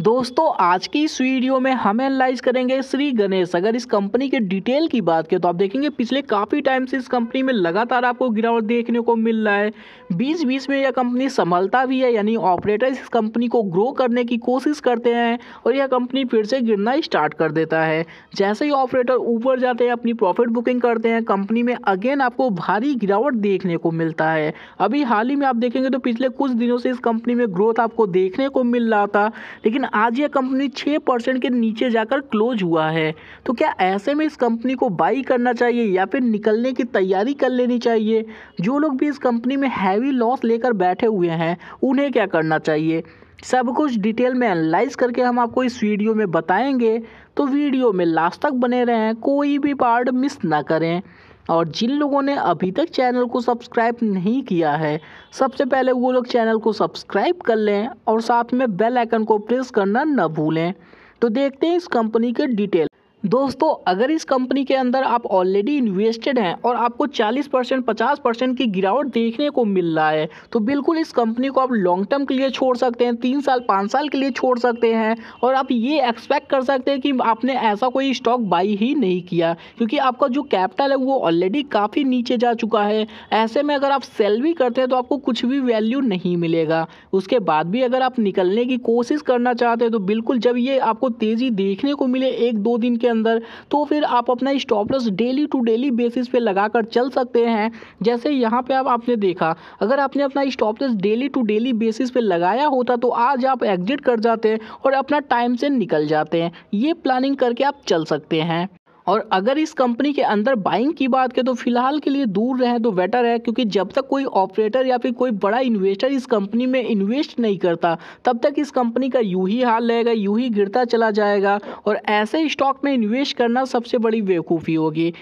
दोस्तों आज की इस वीडियो में हम एनालाइज करेंगे श्री गणेश अगर इस कंपनी के डिटेल की बात करें तो आप देखेंगे पिछले काफ़ी टाइम से इस कंपनी में लगातार आपको गिरावट देखने को मिल रहा है बीच बीच में यह कंपनी संभलता भी है यानी ऑपरेटर इस कंपनी को ग्रो करने की कोशिश करते हैं और यह कंपनी फिर से गिरना स्टार्ट कर देता है जैसे ही ऑपरेटर ऊपर जाते हैं अपनी प्रॉफिट बुकिंग करते हैं कंपनी में अगेन आपको भारी गिरावट देखने को मिलता है अभी हाल ही में आप देखेंगे तो पिछले कुछ दिनों से इस कंपनी में ग्रोथ आपको देखने को मिल रहा था लेकिन लेकिन आज यह कंपनी छः परसेंट के नीचे जाकर क्लोज हुआ है तो क्या ऐसे में इस कंपनी को बाई करना चाहिए या फिर निकलने की तैयारी कर लेनी चाहिए जो लोग भी इस कंपनी में हैवी लॉस लेकर बैठे हुए हैं उन्हें क्या करना चाहिए सब कुछ डिटेल में एनालाइज करके हम आपको इस वीडियो में बताएंगे तो वीडियो में लास्ट तक बने रहें कोई भी पार्ट मिस ना करें और जिन लोगों ने अभी तक चैनल को सब्सक्राइब नहीं किया है सबसे पहले वो लोग चैनल को सब्सक्राइब कर लें और साथ में बेल आइकन को प्रेस करना न भूलें तो देखते हैं इस कंपनी के डिटेल दोस्तों अगर इस कंपनी के अंदर आप ऑलरेडी इन्वेस्टेड हैं और आपको 40 परसेंट पचास परसेंट की गिरावट देखने को मिल रहा है तो बिल्कुल इस कंपनी को आप लॉन्ग टर्म के लिए छोड़ सकते हैं तीन साल पाँच साल के लिए छोड़ सकते हैं और आप ये एक्सपेक्ट कर सकते हैं कि आपने ऐसा कोई स्टॉक बाई ही नहीं किया क्योंकि आपका जो कैपिटल है वो ऑलरेडी काफ़ी नीचे जा चुका है ऐसे में अगर आप सेल भी करते हैं तो आपको कुछ भी वैल्यू नहीं मिलेगा उसके बाद भी अगर आप निकलने की कोशिश करना चाहते हैं तो बिल्कुल जब ये आपको तेज़ी देखने को मिले एक दो दिन के अंदर तो फिर आप अपना stop loss daily to daily basis पे लगाकर चल सकते हैं जैसे यहाँ पे आप आपने देखा अगर आपने अपना stop loss daily to daily basis पे लगाया होता तो आज आप एग्जिट कर जाते और अपना टाइम से निकल जाते हैं ये प्लानिंग करके आप चल सकते हैं और अगर इस कंपनी के अंदर बाइंग की बात करें तो फिलहाल के लिए दूर रहें तो बेटर है क्योंकि जब तक कोई ऑपरेटर या फिर कोई बड़ा इन्वेस्टर इस कंपनी में इन्वेस्ट नहीं करता तब तक इस कंपनी का यूं ही हाल रहेगा यूं ही गिरता चला जाएगा और ऐसे स्टॉक में इन्वेस्ट करना सबसे बड़ी बेवकूफ़ी होगी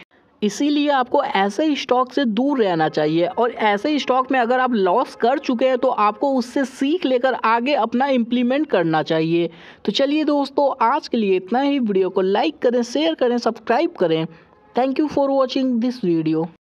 इसीलिए आपको ऐसे स्टॉक से दूर रहना चाहिए और ऐसे स्टॉक में अगर आप लॉस कर चुके हैं तो आपको उससे सीख लेकर आगे अपना इम्प्लीमेंट करना चाहिए तो चलिए दोस्तों आज के लिए इतना ही वीडियो को लाइक करें शेयर करें सब्सक्राइब करें thank you for watching this video